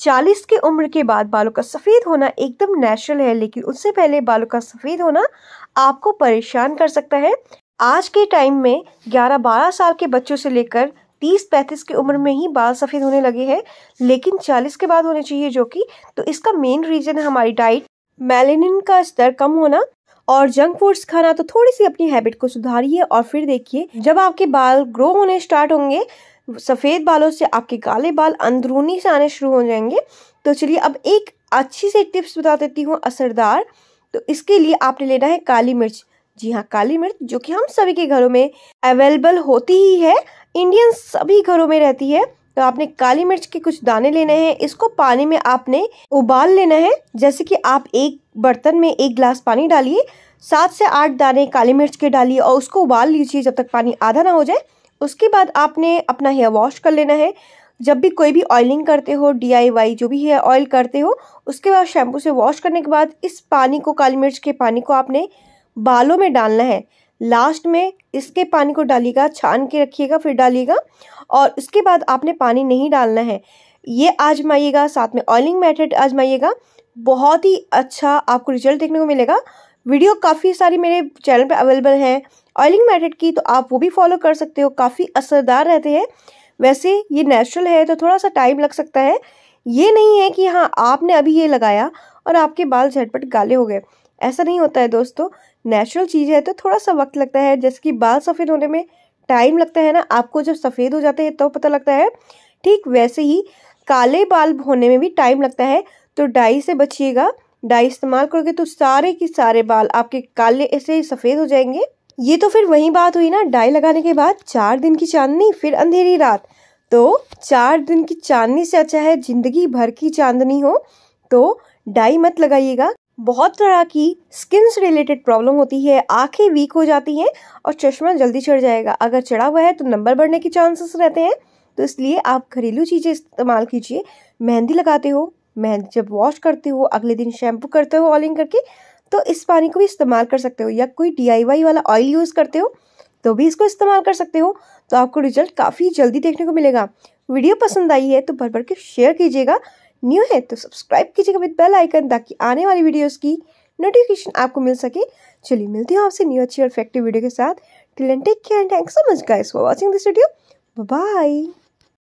चालीस की उम्र के बाद बालों का सफ़ेद होना एकदम नेचुरल है लेकिन उससे पहले बालों का सफ़ेद होना आपको परेशान कर सकता है आज के टाइम में 11-12 साल के बच्चों से लेकर 30-35 की उम्र में ही बाल सफ़ेद होने लगे हैं लेकिन 40 के बाद होने चाहिए जो कि तो इसका मेन रीज़न है हमारी डाइट मेलेनिन का स्तर कम होना और जंक फूड्स खाना तो थोड़ी सी अपनी हैबिट को सुधारिए और फिर देखिए जब आपके बाल ग्रो होने स्टार्ट होंगे सफ़ेद बालों से आपके काले बाल अंदरूनी से आने शुरू हो जाएंगे तो चलिए अब एक अच्छी सी टिप्स बता देती हूँ असरदार तो इसके लिए आपने लेना है काली मिर्च जी हाँ काली मिर्च जो कि हम सभी के घरों में अवेलेबल होती ही है इंडियन सभी घरों में रहती है तो आपने काली मिर्च के कुछ दाने लेने हैं इसको पानी में आपने उबाल लेना है जैसे कि आप एक बर्तन में एक गिलास पानी डालिए सात से आठ दाने काली मिर्च के डालिए और उसको उबाल लीजिए जब तक पानी आधा ना हो जाए उसके बाद आपने अपना हेयर वॉश कर लेना है जब भी कोई भी ऑयलिंग करते हो डी जो भी है ऑयल करते हो उसके बाद शैम्पू से वॉश करने के बाद इस पानी को काली मिर्च के पानी को आपने बालों में डालना है लास्ट में इसके पानी को डालिएगा छान के रखिएगा फिर डालिएगा और उसके बाद आपने पानी नहीं डालना है ये आजमाइएगा साथ में ऑयलिंग मेथड आजमाइएगा बहुत ही अच्छा आपको रिजल्ट देखने को मिलेगा वीडियो काफ़ी सारी मेरे चैनल पर अवेलेबल हैं ऑयलिंग मेथड की तो आप वो भी फॉलो कर सकते हो काफ़ी असरदार रहते हैं वैसे ये नेचुरल है तो थोड़ा सा टाइम लग सकता है ये नहीं है कि हाँ आपने अभी ये लगाया और आपके बाल झटपट गाले हो गए ऐसा नहीं होता है दोस्तों नेचुरल चीज़ है तो थोड़ा सा वक्त लगता है जैसे कि बाल सफ़ेद होने में टाइम लगता है ना आपको जब सफ़ेद हो जाते हैं तो पता लगता है ठीक वैसे ही काले बाल होने में भी टाइम लगता है तो डाई से बचिएगा डाई इस्तेमाल करोगे तो सारे के सारे बाल आपके काले ऐसे सफ़ेद हो जाएंगे ये तो फिर वही बात हुई ना डाई लगाने के बाद चार दिन की चांदनी फिर अंधेरी रात तो चार दिन की चांदनी से अच्छा है जिंदगी भर की चांदनी हो तो डाई मत लगाइएगा बहुत तरह की स्किन से रिलेटेड प्रॉब्लम होती है आंखें वीक हो जाती हैं और चश्मा जल्दी चढ़ जाएगा अगर चढ़ा हुआ है तो नंबर बढ़ने के चांसेस रहते हैं तो इसलिए आप घरेलू चीज़ें इस्तेमाल कीजिए मेहंदी लगाते हो मेहंदी जब वॉश करते हो अगले दिन शैम्पू करते हो ऑलिंग करके तो इस पानी को भी इस्तेमाल कर सकते हो या कोई डी वाला ऑयल यूज़ करते हो तो भी इसको इस्तेमाल कर सकते हो तो आपको रिजल्ट काफ़ी जल्दी देखने को मिलेगा वीडियो पसंद आई है तो भर भर के शेयर कीजिएगा न्यू है तो सब्सक्राइब कीजिएगा विद बेल आइकन ताकि आने वाली वीडियोस की नोटिफिकेशन आपको मिल सके चलिए मिलती हूँ आपसे न्यू अच्छी और इफेक्टिव वीडियो के साथ till end take care and thanks so much guys for watching this video bye